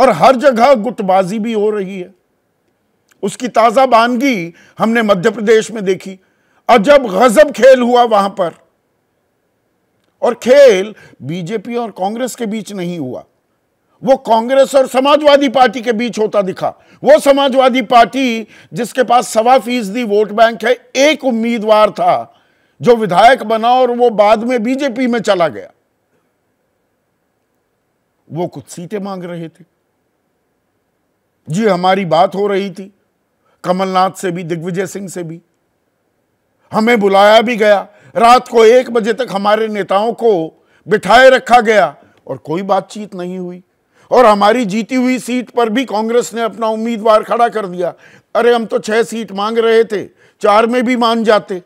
और हर जगह गुटबाजी भी हो रही है उसकी ताज़ा बानगी हमने मध्य प्रदेश में देखी अजब गजब खेल हुआ वहां पर और खेल बीजेपी और कांग्रेस के बीच नहीं हुआ वो कांग्रेस और समाजवादी पार्टी के बीच होता दिखा वो समाजवादी पार्टी जिसके पास सवा फीसदी वोट बैंक है एक उम्मीदवार था जो विधायक बना और वो बाद में बीजेपी में चला गया वो कुछ सीटें मांग रहे थे जी हमारी बात हो रही थी कमलनाथ से भी दिग्विजय सिंह से भी हमें बुलाया भी गया रात को एक बजे तक हमारे नेताओं को बिठाए रखा गया और कोई बातचीत नहीं हुई और हमारी जीती हुई सीट पर भी कांग्रेस ने अपना उम्मीदवार खड़ा कर दिया अरे हम तो छह सीट मांग रहे थे चार में भी मान जाते